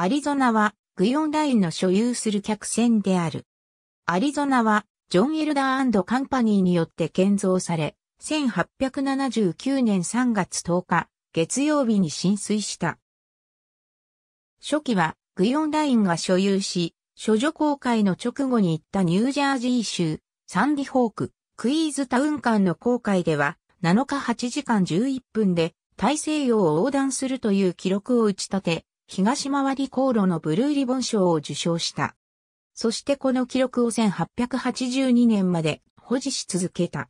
アリゾナはグヨンラインの所有する客船である。アリゾナはジョン・エルダーカンパニーによって建造され、1879年3月10日、月曜日に浸水した。初期はグヨンラインが所有し、処女公開の直後に行ったニュージャージー州、サンディホーク、クイーズタウン間の航海では、7日8時間11分で大西洋を横断するという記録を打ち立て、東回り航路のブルーリボン賞を受賞した。そしてこの記録を1882年まで保持し続けた。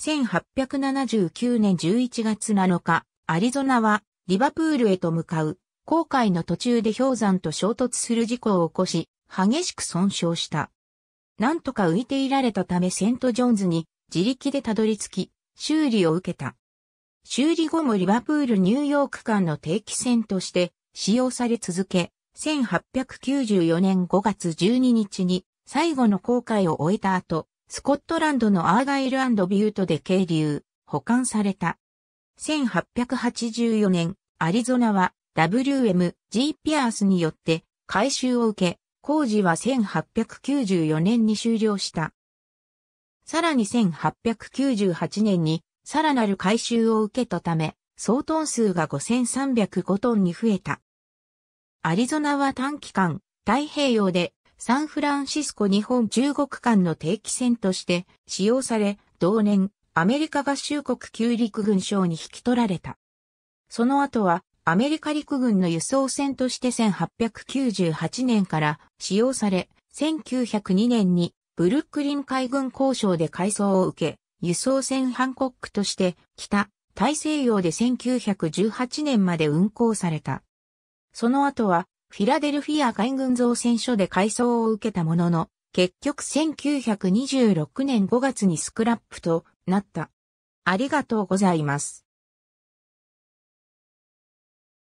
1879年11月7日、アリゾナはリバプールへと向かう航海の途中で氷山と衝突する事故を起こし、激しく損傷した。なんとか浮いていられたためセントジョンズに自力でたどり着き、修理を受けた。修理後もリバプールニューヨーク間の定期船として使用され続け、1894年5月12日に最後の航海を終えた後、スコットランドのアーガイルビュートで渓流、保管された。1884年、アリゾナは WM. G. ピアースによって改修を受け、工事は1894年に終了した。さらに1898年にさらなる改修を受けたため、総トン数が5305トンに増えた。アリゾナは短期間、太平洋でサンフランシスコ日本中国間の定期船として使用され、同年、アメリカ合衆国旧陸軍省に引き取られた。その後は、アメリカ陸軍の輸送船として1898年から使用され、1902年にブルックリン海軍交渉で改装を受け、輸送船ハンコックとして北大西洋で1918年まで運航された。その後は、フィラデルフィア海軍造船所で改装を受けたものの、結局1926年5月にスクラップとなった。ありがとうございます。